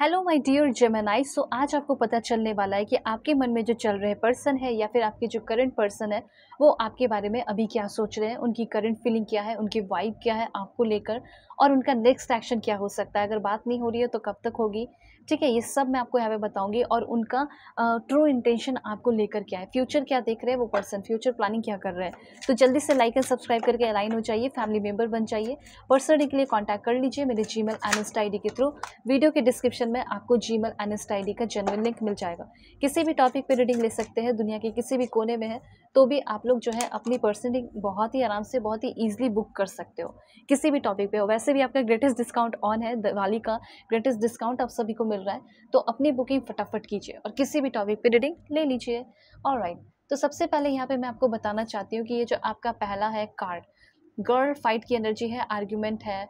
hello my dear Gemini so आज आपको पता चलने वाला है कि आपके मन में जो चल रहे पर्सन है या फिर आपके जो करंट पर्सन है वो आपके बारे में अभी क्या सोच रहे हैं उनकी करंट फीलिंग क्या है उनकी वाइब क्या है आपको लेकर और उनका नेक्स्ट एक्शन क्या हो सकता है अगर बात नहीं हो रही है तो कब तक होगी ठीक है ये सब मैं आपको यहाँ पे बताऊंगी और उनका ट्रू इंटेंशन आपको लेकर क्या है फ्यूचर क्या देख रहे हैं वो पर्सन फ्यूचर प्लानिंग क्या कर रहे हैं तो जल्दी से लाइक एंड सब्सक्राइब करके अलाइन हो जाइए फैमिली मेम्बर बन जाइए पर्सनली के लिए कॉन्टैक्ट कर लीजिए मेरे जी मेल एन के थ्रू वीडियो के डिस्क्रिप्शन डिस्क्रिप्शन में आपको जी मेल एन का जनरल लिंक मिल जाएगा किसी भी टॉपिक पर रीडिंग ले सकते हैं दुनिया के किसी भी कोने में है तो भी आप लोग जो है अपनी पर्सनली बहुत ही आराम से बहुत ही ईजिली बुक कर सकते हो किसी भी टॉपिक पे हो वैसे भी आपका ग्रेटेस्ट डिस्काउंट ऑन है दिवाली का ग्रेटेस्ट डिस्काउंट आप सभी को मिल रहा है तो अपनी बुकिंग फटाफट कीजिए और किसी भी टॉपिक पे रीडिंग ले लीजिए और राइट तो सबसे पहले यहाँ पे मैं आपको बताना चाहती हूँ कि ये जो आपका पहला है कार्ड गर्ल फाइट की एनर्जी है आर्ग्यूमेंट है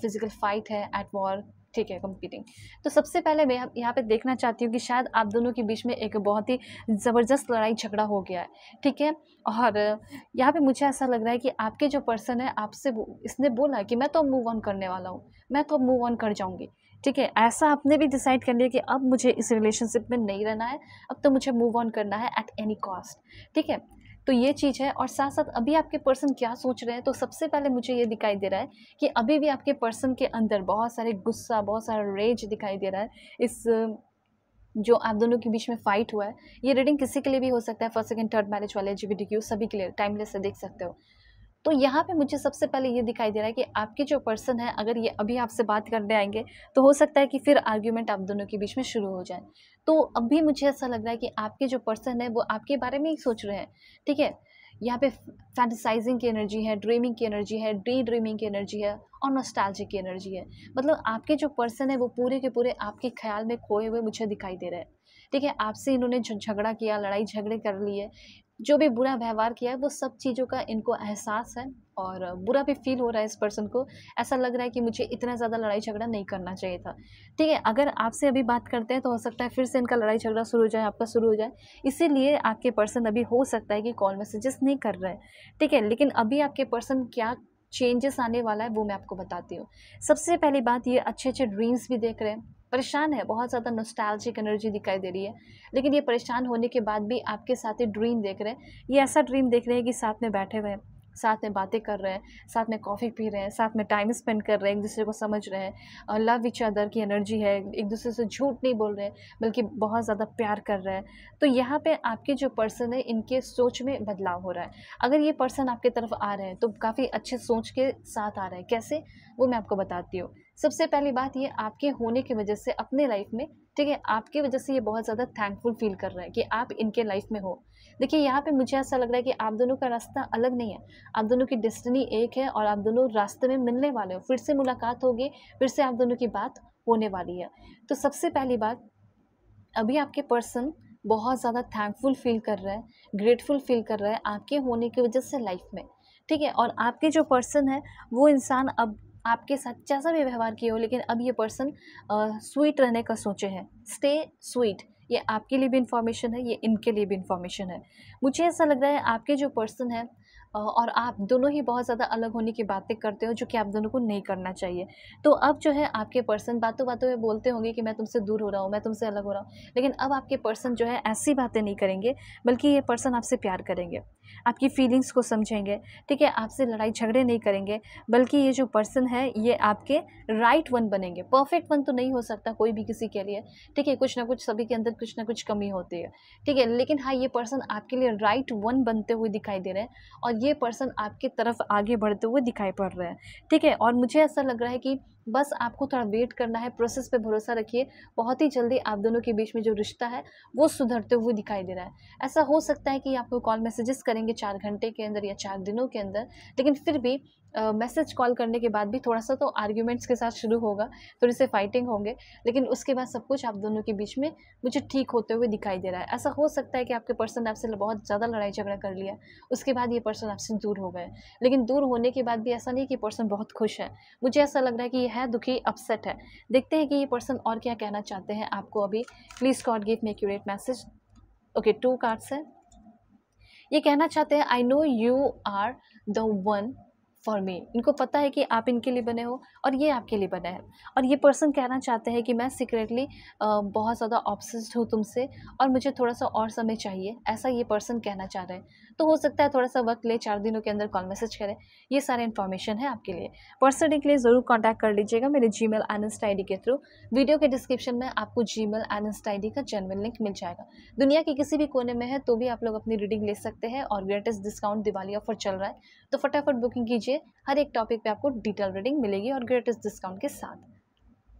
फिजिकल फाइट है एट वॉर ठीक है कंपीटिंग तो सबसे पहले मैं यहाँ पे देखना चाहती हूँ कि शायद आप दोनों के बीच में एक बहुत ही ज़बरदस्त लड़ाई झगड़ा हो गया है ठीक है और यहाँ पे मुझे ऐसा लग रहा है कि आपके जो पर्सन है आपसे इसने बोला कि मैं तो मूव ऑन करने वाला हूँ मैं तो मूव ऑन कर जाऊँगी ठीक है ऐसा आपने भी डिसाइड कर लिया कि अब मुझे इस रिलेशनशिप में नहीं रहना है अब तो मुझे मूव ऑन करना है एट एनी कॉस्ट ठीक है तो ये चीज़ है और साथ साथ अभी आपके पर्सन क्या सोच रहे हैं तो सबसे पहले मुझे ये दिखाई दे रहा है कि अभी भी आपके पर्सन के अंदर बहुत सारे गुस्सा बहुत सारा रेज दिखाई दे रहा है इस जो आप दोनों के बीच में फाइट हुआ है ये रीडिंग किसी के लिए भी हो सकता है फर्स्ट सेकंड थर्ड मैरिज वाले जी सभी के लिए टाइमलेस से देख सकते हो तो यहाँ पे मुझे सबसे पहले ये दिखाई दे रहा है कि आपके जो पर्सन है अगर ये अभी आपसे बात करने आएंगे तो हो सकता है कि फिर आर्ग्यूमेंट आप दोनों के बीच में शुरू हो जाए तो अभी मुझे ऐसा लग रहा है कि आपके जो पर्सन है वो आपके बारे में ही सोच रहे हैं ठीक है यहाँ पे फैंटिसाइजिंग की एनर्जी है ड्रीमिंग की एनर्जी है डी ड्रीमिंग की एनर्जी है और नोस्टालजी की एनर्जी है मतलब आपके जो पर्सन है वो पूरे के पूरे आपके ख्याल में खोए हुए मुझे दिखाई दे रहे हैं ठीक है आपसे इन्होंने झगड़ा किया लड़ाई झगड़े कर लिए जो भी बुरा व्यवहार किया है वो सब चीज़ों का इनको एहसास है और बुरा भी फील हो रहा है इस पर्सन को ऐसा लग रहा है कि मुझे इतना ज़्यादा लड़ाई झगड़ा नहीं करना चाहिए था ठीक है अगर आपसे अभी बात करते हैं तो हो सकता है फिर से इनका लड़ाई झगड़ा शुरू हो जाए आपका शुरू हो जाए इसीलिए आपके पर्सन अभी हो सकता है कि कॉल मैसेजेस नहीं कर रहे हैं ठीक है लेकिन अभी आपके पर्सन क्या चेंजेस आने वाला है वो मैं आपको बताती हूँ सबसे पहली बात ये अच्छे अच्छे ड्रीम्स भी देख रहे हैं परेशान है बहुत ज़्यादा नोस्टैल्जिक एनर्जी दिखाई दे रही है लेकिन ये परेशान होने के बाद भी आपके साथ ही ड्रीम देख रहे हैं ये ऐसा ड्रीम देख रहे हैं कि साथ में बैठे हुए हैं साथ में बातें कर रहे हैं साथ में कॉफ़ी पी रहे हैं साथ में टाइम स्पेंड कर रहे हैं एक दूसरे को समझ रहे हैं और लव इच अदर की एनर्जी है एक दूसरे से झूठ नहीं बोल रहे हैं बल्कि बहुत ज़्यादा प्यार कर रहे हैं तो यहाँ पे आपके जो पर्सन है इनके सोच में बदलाव हो रहा है अगर ये पर्सन आपके तरफ आ रहे हैं तो काफ़ी अच्छे सोच के साथ आ रहे हैं कैसे वो मैं आपको बताती हूँ सबसे पहली बात ये आपके होने की वजह से अपने लाइफ में ठीक है आपकी वजह से ये बहुत ज़्यादा थैंकफुल फील कर रहा है कि आप इनके लाइफ में हो देखिए यहाँ पे मुझे ऐसा लग रहा है कि आप दोनों का रास्ता अलग नहीं है आप दोनों की डेस्टिनी एक है और आप दोनों रास्ते में मिलने वाले हो फिर से मुलाकात होगी फिर से आप दोनों की बात होने वाली है तो सबसे पहली बात अभी आपके पर्सन बहुत ज़्यादा थैंकफुल फील कर रहा है ग्रेटफुल फील कर रहा है आपके होने की वजह से लाइफ में ठीक है और आपके जो पर्सन है वो इंसान अब आपके साथ जैसा भी व्यवहार किया हो लेकिन अब ये पर्सन स्वीट रहने का सोचे हैं स्टे स्वीट ये आपके लिए भी इन्फॉर्मेशन है ये इनके लिए भी इन्फॉर्मेशन है मुझे ऐसा लग रहा है आपके जो पर्सन है और आप दोनों ही बहुत ज़्यादा अलग होने की बातें करते हो जो कि आप दोनों को नहीं करना चाहिए तो अब जो है आपके पर्सन बातों बातों में बोलते होंगे कि मैं तुमसे दूर हो रहा हूँ मैं तुमसे अलग हो रहा हूँ लेकिन अब आपके पर्सन जो है ऐसी बातें नहीं करेंगे बल्कि ये पर्सन आपसे प्यार करेंगे आपकी फीलिंग्स को समझेंगे ठीक है आपसे लड़ाई झगड़े नहीं करेंगे बल्कि ये जो पर्सन है ये आपके राइट वन बनेंगे परफेक्ट वन तो नहीं हो सकता कोई भी किसी के लिए ठीक है कुछ ना कुछ सभी के अंदर कुछ ना कुछ कमी होती है ठीक है लेकिन हाँ ये पर्सन आपके लिए राइट वन बनते हुए दिखाई दे रहे हैं और ये पर्सन आपकी तरफ आगे बढ़ते हुए दिखाई पड़ रहा है ठीक है और मुझे ऐसा लग रहा है कि बस आपको थोड़ा वेट करना है प्रोसेस पे भरोसा रखिए बहुत ही जल्दी आप दोनों के बीच में जो रिश्ता है वो सुधरते हुए दिखाई दे रहा है ऐसा हो सकता है कि आपको कॉल मैसेजेस करेंगे चार घंटे के अंदर या चार दिनों के अंदर लेकिन फिर भी मैसेज uh, कॉल करने के बाद भी थोड़ा सा तो आर्ग्यूमेंट्स के साथ शुरू होगा थोड़ी से फाइटिंग होंगे लेकिन उसके बाद सब कुछ आप दोनों के बीच में मुझे ठीक होते हुए दिखाई दे रहा है ऐसा हो सकता है कि आपके पर्सन आपसे बहुत ज़्यादा लड़ाई झगड़ा कर लिया उसके बाद ये पर्सन आपसे दूर हो गए लेकिन दूर होने के बाद भी ऐसा नहीं कि पर्सन बहुत खुश है मुझे ऐसा लग रहा है कि ये है दुखी अपसेट है देखते हैं कि ये पर्सन और क्या कहना चाहते हैं आपको अभी please God give me accurate message okay two cards है ये कहना चाहते हैं I know you are the one for me इनको पता है कि आप इनके लिए बने हो और ये आपके लिए बने हैं और ये पर्सन कहना चाहते हैं कि मैं सीक्रेटली बहुत ज़्यादा ऑब्सेस्ड हूँ तुमसे और मुझे थोड़ा सा और समय चाहिए ऐसा ये पर्सन कहना चाह रहे हैं तो हो सकता है थोड़ा सा वक्त ले चार दिनों के अंदर कॉल मैसेज करें ये सारे इन्फॉर्मेशन है आपके लिए पर्सनली के लिए ज़रूर कॉन्टैक्ट कर लीजिएगा मेरे जी मेल एनस्ट आई के थ्रू वीडियो के डिस्क्रिप्शन में आपको जी मेल एनस्ट आई का जनवल लिंक मिल जाएगा दुनिया के किसी भी कोने में है तो भी आप लोग अपनी रीडिंग ले सकते हैं और ग्रेटेस्ट डिस्काउंट दिवाली ऑफर चल रहा है तो फटाफट बुकिंग कीजिए हर एक टॉपिक पर आपको डिटेल रीडिंग मिलेगी और ग्रेटेस्ट डिस्काउंट के साथ